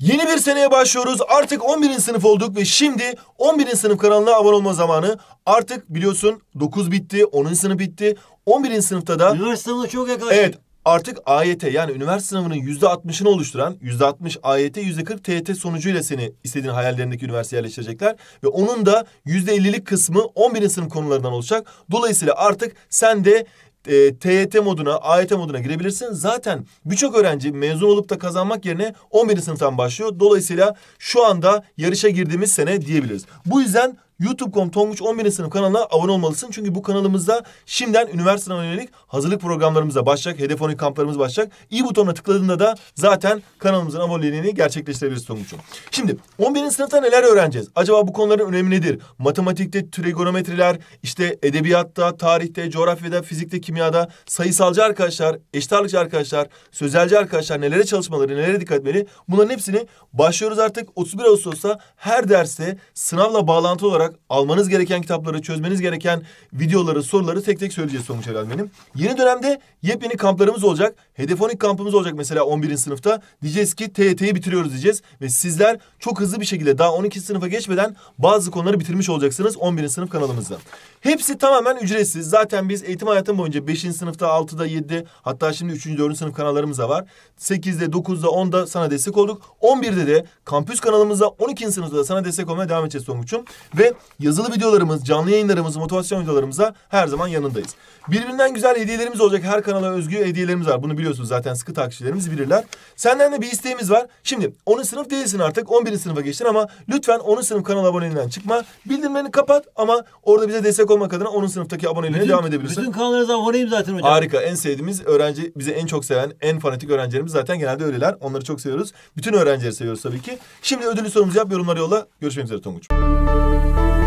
Yeni bir seneye başlıyoruz. Artık 11. sınıf olduk ve şimdi 11. sınıf kanalına abone olma zamanı. Artık biliyorsun 9 bitti, 10. sınıf bitti. 11. sınıfta da... Üniversite sınavına çok yaklaştık. Evet. Artık AYT yani üniversite sınavının %60'ını oluşturan %60 AYT %40 TYT sonucuyla seni istediğin hayallerindeki üniversiteye yerleştirecekler. Ve onun da %50'lik kısmı 11. sınıf konularından olacak. Dolayısıyla artık sen de e, TYT moduna, AYT moduna girebilirsin. Zaten birçok öğrenci mezun olup da kazanmak yerine 11. sınıftan başlıyor. Dolayısıyla şu anda yarışa girdiğimiz sene diyebiliriz. Bu yüzden youtube.com Tonguç 11. sınıf kanalına abone olmalısın. Çünkü bu kanalımızda şimdiden üniversite sınavına yönelik hazırlık programlarımıza başlayacak. Hedefonik kamplarımız başlayacak. İyi butonuna tıkladığında da zaten kanalımızın aboneliğini gerçekleştirebiliriz Tonguç'um. Şimdi 11. sınıfta neler öğreneceğiz? Acaba bu konuların önemi nedir? Matematikte trigonometriler, işte edebiyatta, tarihte, coğrafyada, fizikte, kimyada, sayısalcı arkadaşlar, eşit arkadaşlar, sözelci arkadaşlar nelere çalışmaları, nelere dikkat etmeli? Bunların hepsini başlıyoruz artık. 31 Ağustos'ta her derste sınavla bağlantılı olarak olarak almanız gereken kitapları, çözmeniz gereken videoları, soruları tek tek söyleyeceğiz Sonuç Helal benim. Yeni dönemde yepyeni kamplarımız olacak. Hedefonik kampımız olacak mesela 11. sınıfta. Diyeceğiz ki TYT'yi bitiriyoruz diyeceğiz. Ve sizler çok hızlı bir şekilde daha 12. sınıfa geçmeden bazı konuları bitirmiş olacaksınız 11. sınıf kanalımızda. Hepsi tamamen ücretsiz. Zaten biz eğitim hayatım boyunca beşinci sınıfta, altıda, yedi hatta şimdi üçüncü, dördüncü sınıf kanallarımız da var. Sekizde, dokuzda, onda sana destek olduk. On birde de kampüs kanalımızda, on ikinci sınıfta da sana destek olmaya devam edeceğiz Tonguç'um. Ve yazılı videolarımız, canlı yayınlarımız, motivasyon videolarımıza her zaman yanındayız. Birbirinden güzel hediyelerimiz olacak. Her kanala özgü hediyelerimiz var. Bunu biliyorsunuz zaten sıkı takipçilerimiz bilirler. Senden de bir isteğimiz var. Şimdi 10. sınıf değilsin artık. 11. sınıfa geçtin ama lütfen 10. sınıf kanal aboneliğinden çıkma. Bildirimlerini kapat ama orada bize destek Destek olmak adına onun sınıftaki aboneliğine devam edebilirsin. Bütün kanallarınıza aboneyim zaten hocam. Harika. En sevdiğimiz öğrenci, bizi en çok seven, en fanatik öğrencilerimiz zaten genelde öyleler. Onları çok seviyoruz. Bütün öğrencileri seviyoruz tabii ki. Şimdi ödüllü sorumuzu yap, yorumları yolla. Görüşmek üzere Tonguç.